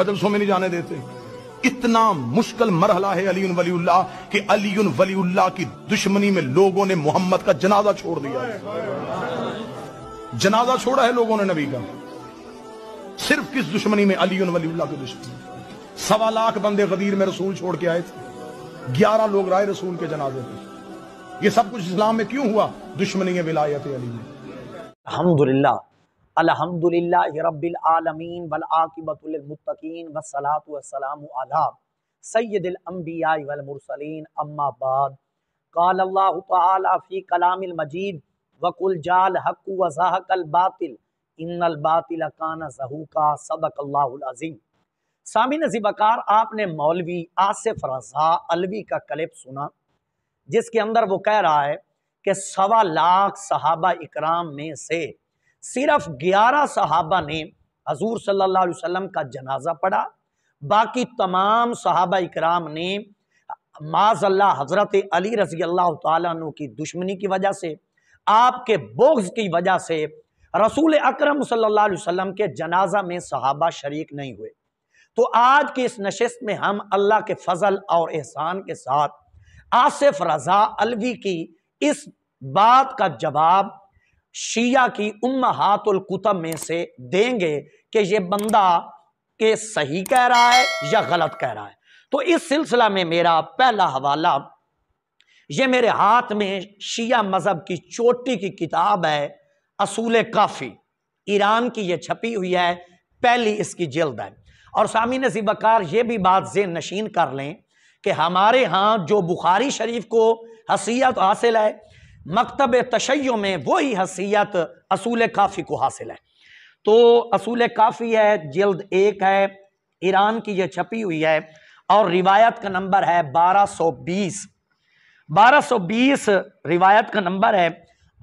मदरसों में नहीं जाने देते इतना मुश्किल मरहला है अली वली कि अली वली की दुश्मनी में लोगों ने मोहम्मद का जनाजा छोड़ दिया जनाजा छोड़ा है लोगों ने नबी का सिर्फ किस दुश्मनी में अली वली की दुश्मनी सवा लाख बंदे गदीर में रसूल छोड़ के आए थे ग्यारह लोग राय रसूल के जनाजे थे ये सब कुछ इस्लाम में क्यों हुआ दुश्मनी विलायत अली वलमरसलिन अम्माबाद वकुल जाल हक कान जहूका सदकल्लाजीम आपने मौलवी आसिफ रजा अलवी का क्लिप सुना जिसके अंदर वो कह रहा है कि सवा लाख सहाबा इकराम में से सिर्फ ग्यारह सहाबा ने हजूर सल्ला अलैहि का जनाजा पढ़ा बाकी तमाम सहाबा इकराम ने माजल्ला हज़रत अली रजी अल्लाह तु की दुश्मनी की वजह से आपके बोग्स की वजह से रसूल अक्रम सल्लाम के जनाजा में सहाबा शरीक नहीं हुए तो आज की इस नशस्त में हम अल्लाह के फजल और एहसान के साथ आसिफ रज़ा अलवी की इस बात का जवाब शिया की हाथुल कुतब में से देंगे कि ये बंदा के सही कह रहा है या गलत कह रहा है तो इस सिलसिला में मेरा पहला हवाला ये मेरे हाथ में शिया मज़हब की चोटी की किताब है असूल काफ़ी ईरान की ये छपी हुई है पहली इसकी जल्द है और ने ज़िबकार ये भी बात जे नशीन कर लें कि हमारे यहाँ जो बुखारी शरीफ को हसीयत हासिल है मकतब तशैयों में वही हसीयत असूल काफ़ी को हासिल है तो असूल काफ़ी है जल्द एक है ईरान की यह छपी हुई है और रिवायत का नंबर है 1220 1220 रिवायत का नंबर है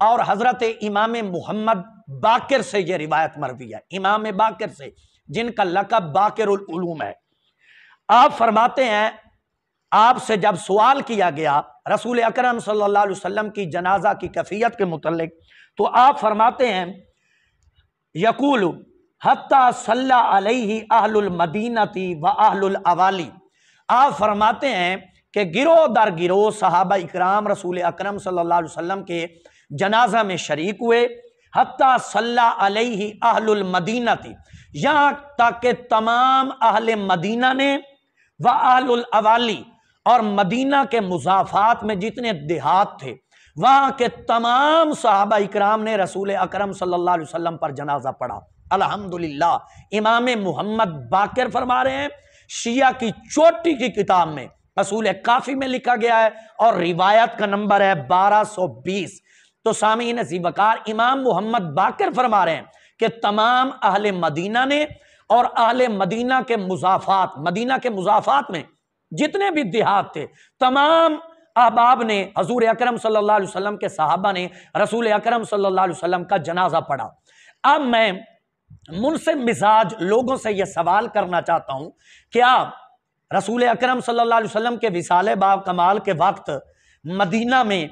और हज़रत इमाम मोहम्मद बाकर से यह रिवायत मरवी है इमाम बाकर से जिनका लकब बाकर है आप फरमाते हैं आपसे जब सवाल किया गया रसूल अकरम सल्लल्लाहु अलैहि वसल्लम की जनाजा की कैफियत के मतलब तो आप फरमाते हैं यकूल हत्ता सल्ला मदीनती व अहलवाली आप फरमाते हैं कि गिरोह दर गिरोह सहाबा इकराम रसूल अकरम सल्लल्लाहु अलैहि वसल्लम के जनाजा में शरीक हुए हत्ता सल्ला मदीनती यहाँ तक के तमाम अहल मदीना ने व अवाली और मदीना के मुजाफात में जितने देहात थे वहाँ के तमाम साहबा इकराम ने रसूल अकरम सल्लल्लाहु अलैहि वसल्लम पर जनाजा पढ़ा अल्हम्दुलिल्लाह इमाम मोहम्मद बाकर फरमा रहे हैं शिया की चोटी की किताब में रसूल काफ़ी में लिखा गया है और रिवायत का नंबर है बारह सौ बीस तो सामी नसीबकार इमाम मोहम्मद बाकर फरमा रहे हैं कि तमाम अहले मदीना ने और अहले मदीना के मुजाफात मदीना के मुजाफात में जितने भी देहात थे तमाम अहबाब ने हजूर अकरम सल्लल्लाहु अलैहि वसल्लम के साहबा ने रसूल अकरम सल्लल्लाहु अलैहि वसल्लम का जनाजा पढ़ा अब मैं मुनसे मिजाज लोगों से यह सवाल करना चाहता हूँ क्या रसूल अकरम सल्लल्लाहु अलैहि वसल्लम के विशाल बाब कमाल के वक्त मदीना में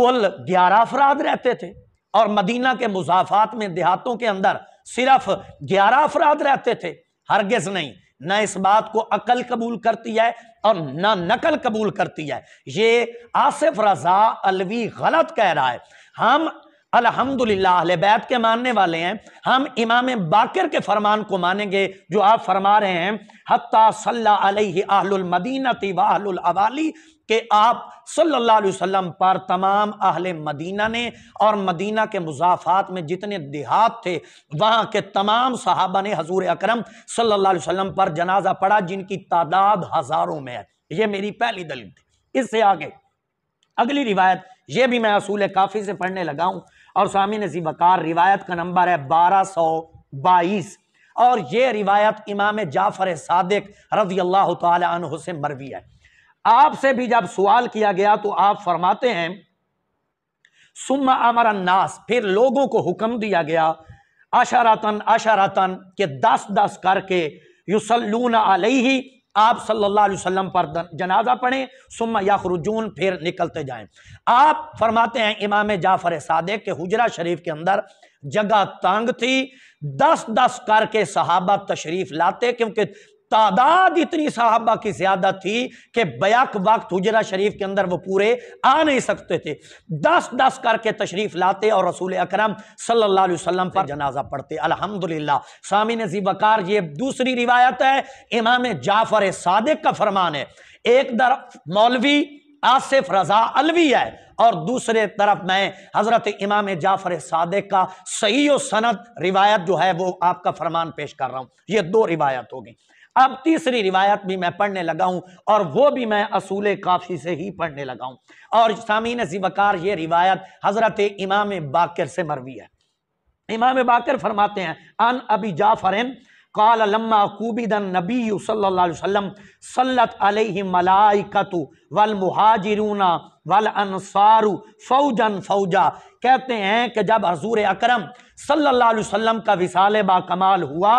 कुल ग्यारह अफराद रहते थे और मदीना के मुजाफात में देहातों के अंदर सिर्फ ग्यारह अफराद रहते थे हरगज नहीं न इस बात को अकल कबूल करती है और न नकल कबूल करती है ये आसिफ रजा अलवी गलत कह रहा है हम अल्हम्दुलिल्लाह के मानने वाले हैं हम इमाम बाकर के फरमान को मानेंगे जो आप फरमा रहे हैं हत्ता सल्ला अलैहि अहलुल मदीनती व अहलुल अवाली कि आप सल्लल्लाहु अलैहि वसल्लम पर तमाम अहले मदीना ने और मदीना के मुजाफात में जितने देहात थे वहाँ के तमाम सहाबा ने हजूर अक्रम सल्लल्लाहु अलैहि वसल्लम पर जनाजा पढ़ा जिनकी तादाद हज़ारों में है ये मेरी पहली दलील थी इससे आगे अगली रिवायत ये भी मैं असूल काफ़ी से पढ़ने लगा हूँ और स्वामी नसी बकार रिवायत का नंबर है बारह सौ बाईस और ये रिवायत इमाम जाफ़र सादिक रजी अल्लाह तह से मरवी है आपसे भी जब सवाल किया गया तो आप फरमाते हैं सुम्मा अमर नास फिर लोगों को हुक्म दिया गया आशारातन आशारातन के दस दस करके युसलून अलही आप सल्लल्लाहु अलैहि वसल्लम पर जनाजा पढ़ें सुम्मा याखरुजून फिर निकलते जाएं आप फरमाते हैं इमाम जाफ़र सादिक के हुजरा शरीफ के अंदर जगह तंग थी दस दस करके सहाबा तशरीफ लाते क्योंकि तादाद इतनी साहबा की ज्यादा थी कि बयाक वक्त हुजरा शरीफ के अंदर वो पूरे आ नहीं सकते थे दस दस करके तशरीफ लाते और रसूल अक्रम सल्लाम पर जनाजा पढ़ते अल्हम्दुलिल्लाह जी जीवकार ये दूसरी रिवायत है इमाम जाफर सादिक का फरमान है एक दर मौलवी आसिफ रजा अलवी है और दूसरे तरफ मैं हज़रत इमाम जाफर सादक का सही सनत रिवायत जो है वो आपका फरमान पेश कर रहा हूँ ये दो रिवायत होगी अब तीसरी रिवायत भी मैं पढ़ने लगा हूँ और वो भी मैं असूल काफ़ी से ही पढ़ने लगा हूँ और सामीन जीवकार ये रिवायत हज़रत इमाम बाकर से मरवी है इमाम बाकर फरमाते हैं अन अबी जाफरन नबी सल्लत मलाइकतु वल वल फौजन फौजा कहते हैं कि जब हजूर अक्रम सल्लाम का विसाल बा कमाल हुआ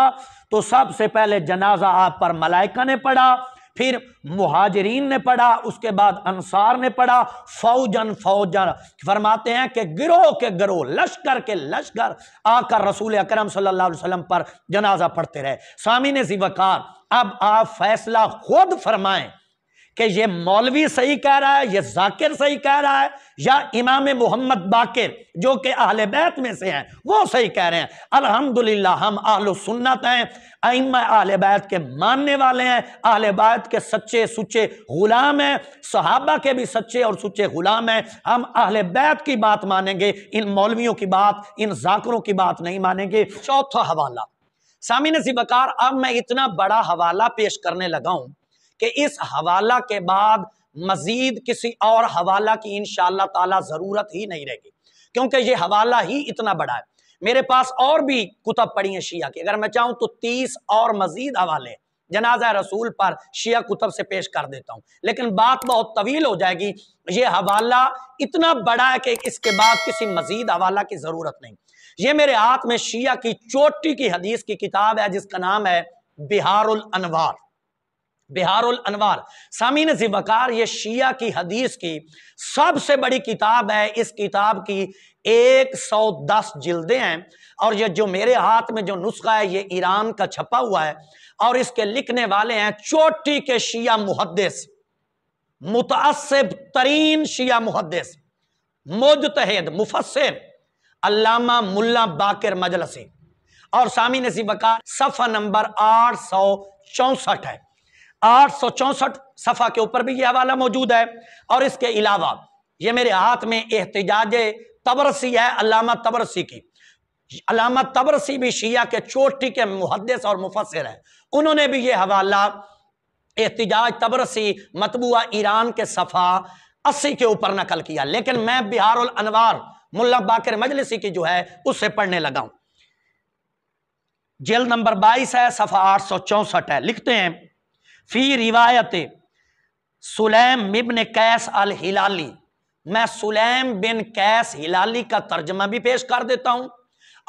तो सबसे पहले जनाजा आप पर मलाइका ने पढ़ा फिर मुहाजरीन ने पढ़ा उसके बाद अनसार ने पढ़ा फौजन फौजन फरमाते हैं कि गिरोह के गिरोह लश्कर के लश्कर आकर रसूल अकरम सल्लल्लाहु अलैहि वसल्लम पर जनाजा पढ़ते रहे सामी ने वकार अब आप फैसला खुद फरमाएं कि ये मौलवी सही कह रहा है ये जाकिर सही कह रहा है या इमाम मोहम्मद बाकिर जो कि अहल बैत में से हैं वो सही कह रहे हैं अल्हम्दुलिल्लाह हम आहल सुन्नत हैं अम आल बैत के मानने वाले हैं आल बैत के सच्चे सुच्चे गुलाम हैं सहाबा के भी सच्चे और सुच्चे गुलाम हैं हम आहल बैत की बात मानेंगे इन मौलवियों की बात इन जाकरों की बात नहीं मानेंगे चौथा हवाला सामिन सिबकार अब मैं इतना बड़ा हवाला पेश करने लगा हूँ कि इस हवाला के बाद मजीद किसी और हवाला की इन ताला ज़रूरत ही नहीं रहेगी क्योंकि ये हवाला ही इतना बड़ा है मेरे पास और भी कुतब पड़ी है शिया की अगर मैं चाहूँ तो तीस और मजीद हवाले जनाजा रसूल पर शिया कुतब से पेश कर देता हूँ लेकिन बात बहुत तवील हो जाएगी ये हवाला इतना बड़ा है कि इसके बाद किसी मजीद हवाला की ज़रूरत नहीं ये मेरे हाथ में शिया की चोटी की हदीस की किताब है जिसका नाम है बिहारुल अनवार बिहारुल अनवार सामीन जिबकार ये शिया की हदीस की सबसे बड़ी किताब है इस किताब की 110 जिल्दे हैं और ये जो मेरे हाथ में जो नुस्खा है ये ईरान का छपा हुआ है और इसके लिखने वाले हैं चोटी के शिया मुहदस मुतासिब तरीन शिया मुहदस मोजतहद मुफसर अलामा मुला बाकर मजलसी और सामी नसीबकार सफ़ा नंबर आठ सौ चौसठ है आठ सौ सफ़ा के ऊपर भी यह हवाला मौजूद है और इसके अलावा ये मेरे हाथ में एहतजाज तबरसी है अलामा तबरसी की अलामा तबरसी भी शिया के चोटी के मुहदस और मुफसर है उन्होंने भी ये हवाला एहतजाज तबरसी मतबूआ ईरान के सफ़ा अस्सी के ऊपर नकल किया लेकिन मैं बिहार अनवार मुला बाकर मजलिसी की जो है उससे पढ़ने लगा हूं जेल नंबर बाईस है सफ़ा आठ सौ चौंसठ है लिखते हैं फी रिवायत सुलेम बिन कैस अल हिलाली मैं सुलेम बिन कैस हिलाली का तर्जमा भी पेश कर देता हूं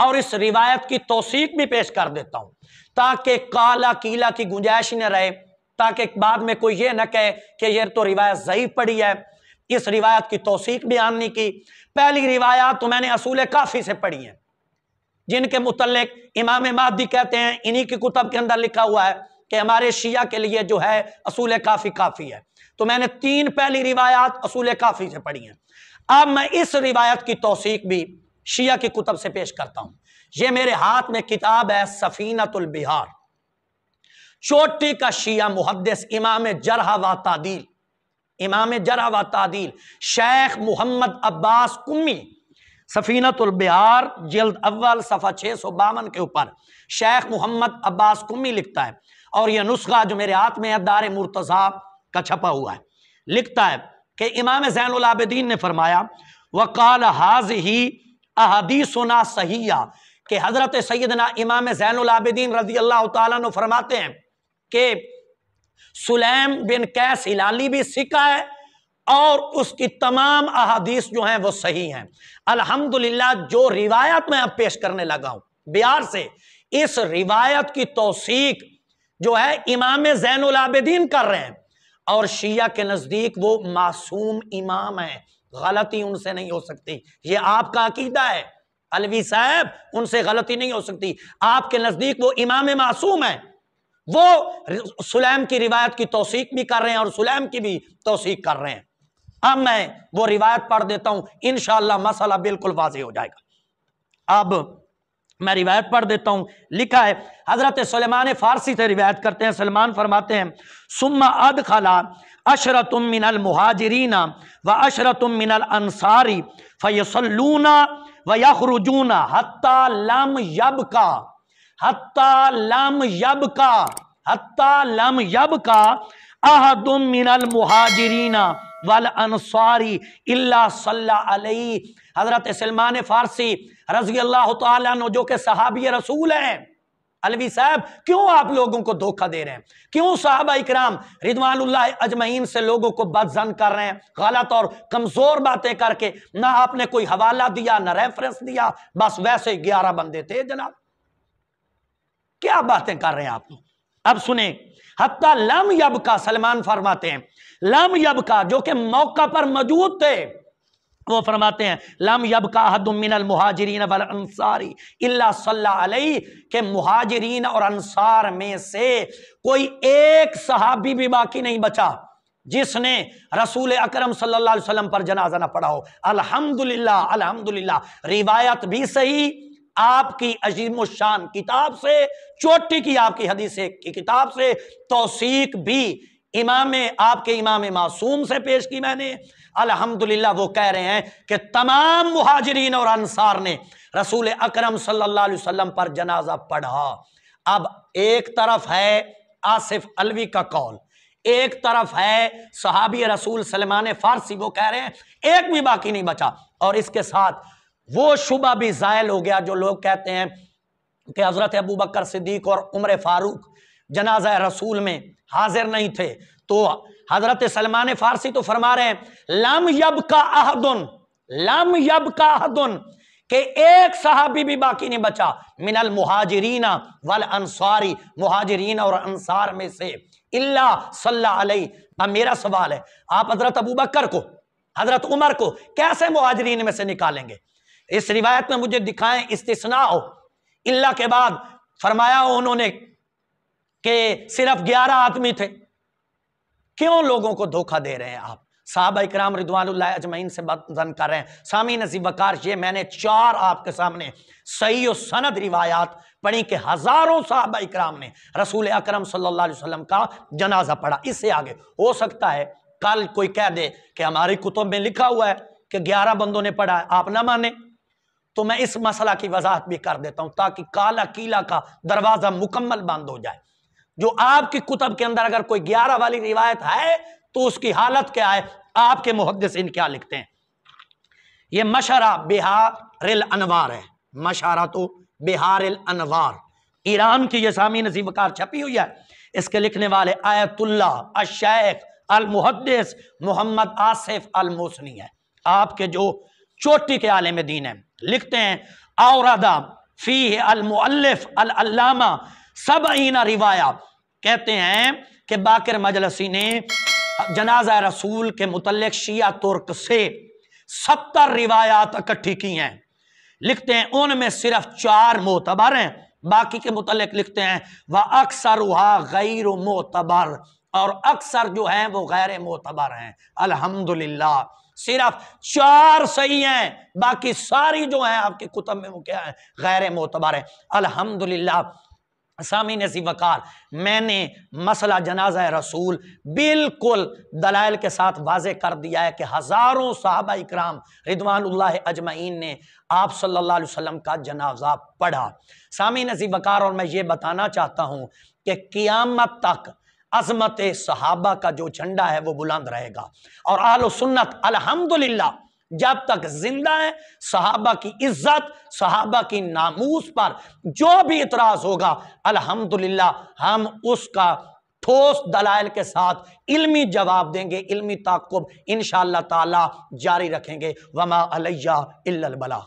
और इस रिवायत की तोसीक भी पेश कर देता हूं ताकि काला कीला की गुंजाइश न रहे ताकि बाद में कोई ये ना कहे कि ये तो रिवायत ज़यीफ पड़ी है इस रिवायत की तोसीक बयानी की पहली रिवायात तो मैंने असूल काफ़ी से पढ़ी है जिनके मुतलक इमाम मादी कहते हैं इन्हीं की कुतब के अंदर लिखा हुआ है कि हमारे शिया के लिए जो है असूल काफ़ी काफ़ी है तो मैंने तीन पहली रिवायात असूल काफ़ी से पढ़ी हैं अब मैं इस रिवायत की तोसीक भी शिया की कुतब से पेश करता हूँ ये मेरे हाथ में किताब है सफ़ीनतुल बिहार चोटी का शिया मुहदस इमाम जरहा व तादील इमाम जरा व तादील शेख मोहम्मद अब्बास कुम्मी सफ़ीनतुल बिहार जल्द अव्वल सफ़ा छः सौ बावन के ऊपर शेख मोहम्मद अब्बास कुम्मी लिखता है और यह नुस्खा जो मेरे हाथ में है दार मुर्तजा का छपा हुआ है लिखता है कि इमाम जैन जैनलाबद्दीन ने फरमाया वकाल हाज ही अहदीसना सहिया के हज़रत सैदना इमाम जैन जैनलाबद्दीन रजी अल्लाह तरमाते हैं कि सुलेम बिन कैस हिलाली भी सिका है और उसकी तमाम अहादीस जो हैं वो सही हैं अल्हम्दुलिल्लाह जो रिवायत मैं अब पेश करने लगा हूँ बिहार से इस रिवायत की तोसीक जो है इमाम जैन आबदीन कर रहे हैं और शिया के नज़दीक वो मासूम इमाम है गलती उनसे नहीं हो सकती ये आपका अकीदा है अलवी साहब उनसे गलती नहीं हो सकती आपके नज़दीक वो इमाम मासूम है वो सुलेम की रिवायत की तोसीक भी कर रहे हैं और सुलेम की भी तोसीक कर रहे हैं अब मैं वो रिवायत पढ़ देता हूं इन मसला बिल्कुल वाजी हो जाएगा अब मैं रिवायत पढ़ देता हूँ लिखा है हजरत सलेमान फारसी से रिवायत करते हैं सलमान फरमाते हैं सुम्मा अद खला अशरतुम मिनल महाजरीना व अशरतुम मिनल अंसारी फ़ैसलूना व यखरुजूना हत्ता लम यब का हत्ता लम यब का हत्ता लम यब का अहदुम मिनल महाजरीना वल अनसारी हज़रत सलमान फ़ारसी रजी अल्लाह तु जो के सहाबी रसूल हैं अलवी साहब क्यों आप लोगों को धोखा दे रहे हैं क्यों साहबा इकराम रिदवानुल्लाह अजमहीन से लोगों को बदजन कर रहे हैं गलत और कमजोर बातें करके ना आपने कोई हवाला दिया ना रेफरेंस दिया बस वैसे ग्यारह बंदे थे जनाब क्या बातें कर रहे हैं आप लोग अब सुने हत्ता लम यब का सलमान फरमाते हैं लम यब का जो कि मौका पर मौजूद थे वो फरमाते हैं लम यब का हदमिनल मुहाजरीन वल अंसारी इल्ला सल्लल्लाहु के मुहाजरीन और अंसार में से कोई एक सहाबी भी बाकी नहीं बचा जिसने रसूल अकरम सल्लल्लाहु अलैहि वसल्लम पर जनाजा ना पढ़ा हो अल्हम्दुलिल्लाह अल्हम्दुलिल्लाह रिवायत भी सही आपकी अजीम शान किताब से चोटी की आपकी हदीस की किताब से तोसीक भी इमाम आपके इमाम मासूम से पेश की मैंने अल्हम्दुलिल्लाह वो कह रहे हैं कि तमाम महाजरीन और अनसार ने रसूल अकरम सल्लल्लाहु अलैहि वसल्लम पर जनाजा पढ़ा अब एक तरफ है आसिफ अलवी का कौल एक तरफ है सहाबी रसूल सलमान फारसी वो कह रहे हैं एक भी बाकी नहीं बचा और इसके साथ वो शुबा भी ज़ायल हो गया जो लोग कहते हैं कि हज़रत अबू बकर सिद्दीक और उम्र फ़ारूक जनाजा रसूल में हाजिर नहीं थे तो हज़रत सलमान फ़ारसी तो फरमा रहे हैं लम यब का अहदन लम यब का अहदन कि एक सहाबी भी बाकी नहीं बचा मिनल मुहाजरीना वल अंसारी मुहाजरीन और अंसार में से इल्ला सल्ला अब मेरा सवाल है आप हजरत अबू बकर को हजरत उमर को कैसे मुहाजरीन में से निकालेंगे इस रिवायत में मुझे दिखाएं इस्तना हो इल्ला के बाद फरमाया हो उन्होंने कि सिर्फ ग्यारह आदमी थे क्यों लोगों को धोखा दे रहे हैं आप साहब इकराम रिदवान अजमैन से बदन कर रहे हैं सामी नजीब वकार ये मैंने चार आपके सामने सही और सनद रिवायात पढ़ी कि हज़ारों साहब इकराम ने रसूल अक्रम सम का जनाजा पढ़ा इससे आगे हो सकता है कल कोई कह दे कि हमारी कुतुब में लिखा हुआ है कि ग्यारह बंदों ने पढ़ा है आप ना माने तो मैं इस मसला की वजाहत भी कर देता हूं ताकि काला किला का दरवाजा मुकम्मल बंद हो जाए जो आपकी कुतब के अंदर अगर कोई ग्यारह वाली रिवायत है तो उसकी हालत क्या है आपके मुहदस इन क्या लिखते हैं ये मशरा बिहार अनवार है मशारा तो बिहार अनवार ईरान की यह सामी नजीबकार छपी हुई है इसके लिखने वाले Ayatollah Asheikh Almuhaddis Mohammad Asif Almosni है आपके जो चोटी के आलम दीन है लिखते हैं आउरादा फी अलमुल्लिफ अल्लामा सब आईना रिवाया कहते हैं कि बाकर मजलसी ने जनाजा रसूल के मुतलक शिया तुर्क से सत्तर रिवायात इकट्ठी की हैं लिखते हैं उनमें सिर्फ चार मोतबर हैं बाकी के मुतलक लिखते हैं वह अक्सर वहा गैर मोतबर और अक्सर जो हैं वो गैर मोतबर हैं अल्हम्दुलिल्लाह सिर्फ चार सही हैं बाकी सारी जो हैं आपके कुतब में वो क्या है गैर मोतबर है अल्हम्दुलिल्लाह सामीन सी वकार मैंने मसला जनाजा रसूल बिल्कुल दलाइल के साथ वाजे कर दिया है कि हज़ारों साहबा इक्राम रिदवान अजमीन ने आप सल्लल्लाहु अलैहि वसल्लम का जनाजा पढ़ा सामी सी वकार और मैं ये बताना चाहता हूँ कि क़ियामत तक अजमत सहाबा का जो झंडा है वो बुलंद रहेगा और आलो सुन्नत अलहमदुल्ला जब तक जिंदा है सहाबा की इज्जत सहाबा की नामूस पर जो भी इतराज होगा अल्हम्दुलिल्लाह हम उसका ठोस दलाइल के साथ इल्मी जवाब देंगे इल्मी ताकुब इन ताला जारी रखेंगे वमा अलैया इल्लल बला